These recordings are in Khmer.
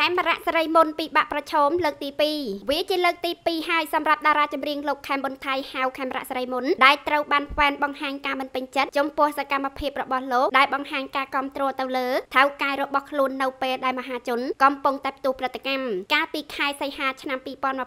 ថែមរៈសេរីមុនពីបាក់ប្រឈមលើកទី2វាជាលើកទី2ហើយសម្រាប់តារាចម្រៀងលោកខេមប៊ុនថៃហៅខេមរៈសេរីមុនដែលត្រូវបានហ្វេនបង្ហាញការមិនពេញចិត្តចំពោះសកម្មភាពរបស់លោកដែលបង្ហាញការគ្រប់គ្រងទៅលើថៅកែរបស់ខ្លួននៅពេលដែលមហាជន កំពុងតែផ្ទុះប្រតិកម្មកាលពីខែសីហាឆ្នាំ2022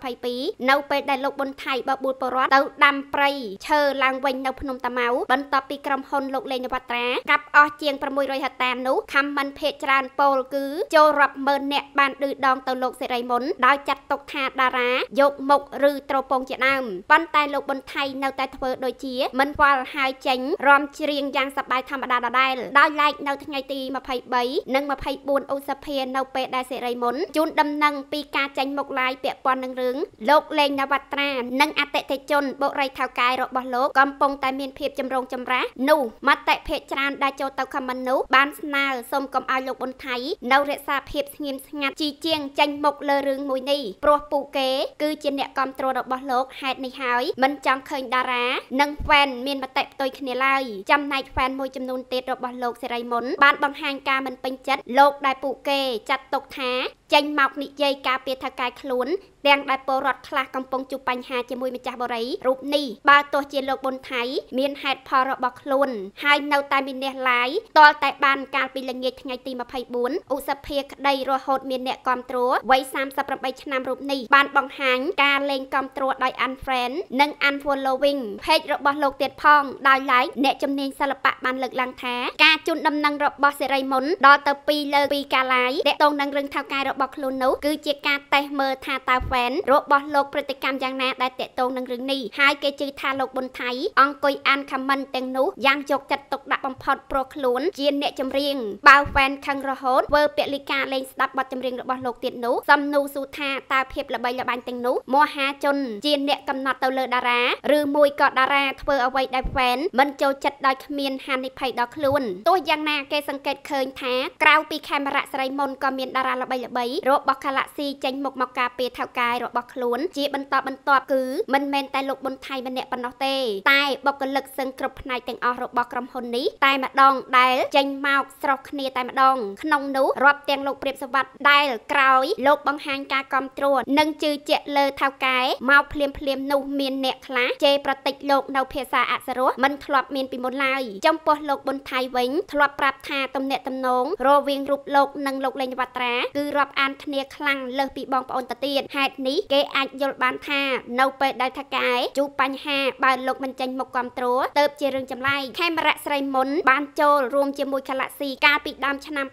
នៅ ពេលដែលលោកប៊ុនថៃបបួលពរដ្ឋទៅដាំព្រៃឈើឡើងវិញនៅភ្នំតាម៉ៅបន្ទាប់ពីក្រុមហ៊ុនលោក លេងនវត្រាកាប់អស់ជាង600ហិកតានោះខមមិនភេកច្រើនពលគឺចូលរាប់ម៉ឺនអ្នកបានឌឺដងទៅលោកសេរីមុនដោយចាត់ទុកថាតារា យកមុខឬត្រពងជាដើមប៉ុន្តែលោកប៊ុនថៃនៅតែធ្វើ ដូចជាមិនវល់ហើយចេញរំច្រៀងយ៉ាងសប្បាយធម្មតាដដែលដោយឡែកនៅថ្ងៃទី23និង24ឧសភានៅពេលដែលសេរីមុនជូនដំណឹងពីការចេញមុខឡាយពាក់ព័ន្ធនឹងរឿងលោកលេងនវត្រានិងអតិថិជនបុរីថៅកែរបស់លោកកំពុងតែមានភាពចម្រូងចម្រាសនោះមតិភិកច្រើនដែលចូលទៅខមមិននោះបានស្នើសូមកុំឲ្យលោកប៊ុនថៃនៅរក្សាភាពស្ងៀមស្ងាត់ងាត់ជីជាងចេញមុខលើរឿងមួយនេះព្រោះពួកគេគឺជាអ្នកគ្រប់គ្រងរបស់លោកហេតុនេះហើយមិនចង់ឃើញតារានិងហ្វេនមានមតិផ្ទុយគ្នាឡើយចំណែកហ្វេនមួយចំនួនទៀតរបស់លោកសេរីមុនបានបង្ហាញការមិនពេញចិត្តលោកដែលពួកគេចាត់ទុកថា ចេញមកនិយាយការពារថៅកែខ្លួនទាំងដែលពលរដ្ឋខ្លះកំពុងជួបបញ្ហាជាមួយម្ចាស់បរិយរូបនេះបើទោះជាលោកប៊ុនថៃមានហេតុផលរបស់ខ្លួនហើយនៅតែមានអ្នកឡាយតលតែបានកាលពីល្ងាចថ្ងៃទី24ឧសភាក្តីរហូត មានអ្នកគ្រប់គ្រងវ័យ38ឆ្នាំរូបនេះបានបង្ហាញការលេងគ្រប់គ្រងដោយ unfriend និង unfollowing page របស់លោកទៀតផងដោយឡែកអ្នកជំនាញសិល្បៈបានលើកឡើងថាការជូនដំណឹងរបស់សេរីមុនដល់ទៅ2លើ2កាឡាយតកតងនឹងរឿងថៅកែរបស់ខ្លួននោះគឺជាការតេស្តមើលថាតើ Wen របស់លោកព្រឹត្តិកម្មយ៉ាងណាដែលតកតងនឹងរឿងនេះហើយគេជឿថាលោកប៊ុនថៃអង្គុយអានខមមិនទាំងនោះយ៉ាងយកចិត្តទុកដាក់បំផុតប្រខ្លួនជាអ្នកចម្រៀងបើ Wen ខឹងរហូតធ្វើពលិការលេងស្ដាប់បទចម្រៀងរបស់លោកទៀតនោះសំនូស៊ូថាតើភាពល្បីល្បាញទាំងនោះមហាជនជាអ្នកកំណត់ទៅលើតារាឬមួយក៏តារាធ្វើអ្វីដែល Wen មិនចូលចិត្តដោយគ្មានហានិភ័យដល់ខ្លួនទោះយ៉ាងណាគេសង្កេតឃើញថាក្រៅពីខេមរៈស្រីមុនក៏មានតារាល្បីល្បីរបស់ Galaxy ចេញមុខមកការពារថៅកកាយរបស់ខ្លួនជាបន្តបន្ទាប់គឺមិនមែនតែលោកប៊ុនថៃម្នាក់ប៉ុណ្ណោះទេតែបុគ្គលិកសឹងគ្រប់ផ្នែកទាំងអស់របស់ក្រុមហ៊ុននេះតែម្ដងដែលចេញមកស្រោះគ្នាតែម្ដងក្នុងនោះរាប់ទាំងលោកព្រាបសវັດដែលក្រោយលោកបង្ហាញការគ្រប់គ្រងនិងជឿជាក់លើថៅកែមកភ្លាមភ្លាមនោះមានអ្នកខ្លះជេរប្រតិចលោកនៅភាសាអសរោះមិនធ្លាប់មានពីមុនឡើយចំពោះលោកប៊ុនថៃវិញធ្លាប់ប្រាប់ថាទំនាក់ទំនងរវាងរូបលោកនិងលោកលេងវត្ត្រាគឺរាប់អានគ្នាខ្លាំងលើសពីបងប្អូនទៅទៀតហេតុចនេះគេអាចយល់បានថានៅពេលដែលថកែជួបបញ្ហាបើលោកមិនចេញមកគ្រប់គ្រងទៅជារឿងចម្លែកខេមរៈស្រីមុនបាន ចូលរួមជាមួយកាឡាក់ស៊ីកាលពីដើមឆ្នាំ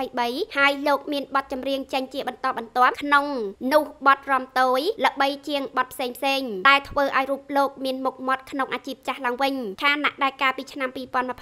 2023ហើយលោកមានបទចម្រៀងចេញជាបន្តបន្ទាប់ក្នុង នោះបទរំតូយល្បីជាងបទផ្សេងផ្សេងដែលធ្វើឲ្យរូបលោកមានមុខមាត់ក្នុងអាជីពចាស់ឡើងវិញឋានៈដែលកាលពីឆ្នាំ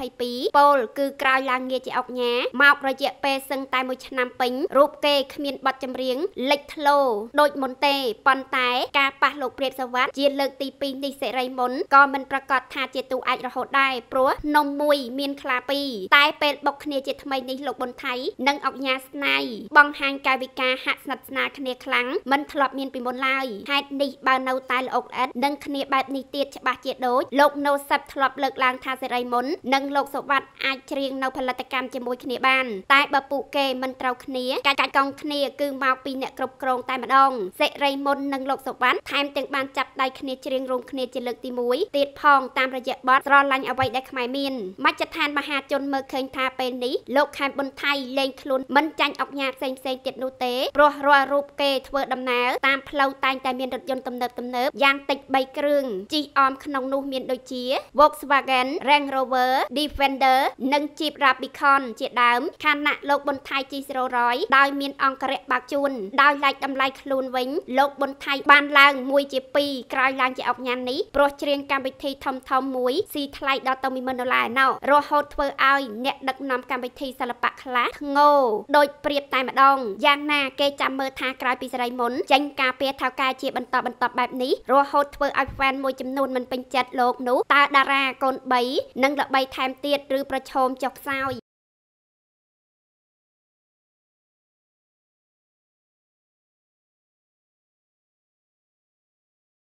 2022ពលគឺក្រោយឡើងងារជាអុកញ៉ាមករយៈពេលសឹងតែមួយឆ្នាំពេញរូបគេគ្មានបទចម្រៀងលេចធ្លោដូចមុនទេប៉ុន្តែការប៉ះលោកព្រាបសវណ្ណជាលើកទី2នេះសេរីមុនក៏មិនប្រកាសថាជាទូអាចរហូតដែរព្រោះនំមួយ មានខ្លាពីរតែពេលបុកគ្នាជាថ្មីនេះលោកប៊ុនថៃនិងអង្គញាស្នៃបង្ហាញកាយវិការហាក់ស្និទ្ធស្នាលគ្នាខ្លាំងមិនធ្លាប់មានពីមុនឡើយហេតុនេះបើនៅតែល្អុកល្អិតនិងគ្នាបែបនេះទៀតច្បាស់ជាដូចលោកណូសិបធ្លាប់លើកឡើងថាសេរីមុននិងលោកសុវត្ថិអាចច្រៀងនៅផលិតកម្មជាមួយគ្នាបានតែបើពួកគេមិនត្រូវគ្នាការកាច់កង់គ្នាគឺមកពីអ្នកគ្រប់គ្រងតែម្ដងសេតិរីមុននិងលោកសុវណ្ណថែមទាំងបានចាប់ដៃគ្នាច្រៀងរងគ្នាជាលើកទី1ទៀតផងតាមរយៈបទស្រឡាញ់អ្វីដែលខ្មែរមានមជ្ឈដ្ឋានមហា ជនមើលឃើញថាពេលនេះលោកខែមប៊ុនថៃលែងខ្លួនមិនចាញ់អុកញ៉ាផ្សេងផ្សេងទៀតនោះទេព្រោះរាល់រូបគេធ្វើដំណើរតាមផ្លូវតែងតែមានរថយន្តទំនើបទំនើបយ៉ាងតិច3គ្រឿងជិះអមក្នុងនោះមានដូចជា Volkswagen Range Rover Defender និង Jeep Rubicon ជាដើមខណៈលោកប៊ុនថៃជិះ Rolls Royce ដោយមានអង្គរៈបើកជូនដោយឡែកតម្លៃខ្លួនវិញវិញលោកប៊ុនថៃបានឡើងមួយជា2ក្រោយឡើងជាអុកញ៉ាននេះព្រោះច្រៀងកម្មវិធីធំធំមួយស៊ីថ្លៃដល់ទៅ10000ដុល្លារឯណោរហូតធ្វើឲ្យ អ្នកដឹកនាំកម្មវិធីសិល្បៈខ្លះធ្ងោដោយព្រៀបតែម្ដងយ៉ាងណាគេចាំមើលថាក្រោយពីសេរីមុនចេញការពៀថៅកែជាបន្តបន្តបែបនេះរហូតធ្វើឲ្យ fan មួយចំនួនមិនពេញចិត្តលោកនោះតើតារាកូន3និង ល្បីថែមទៀតឬប្រឈមចុះខ្សោយ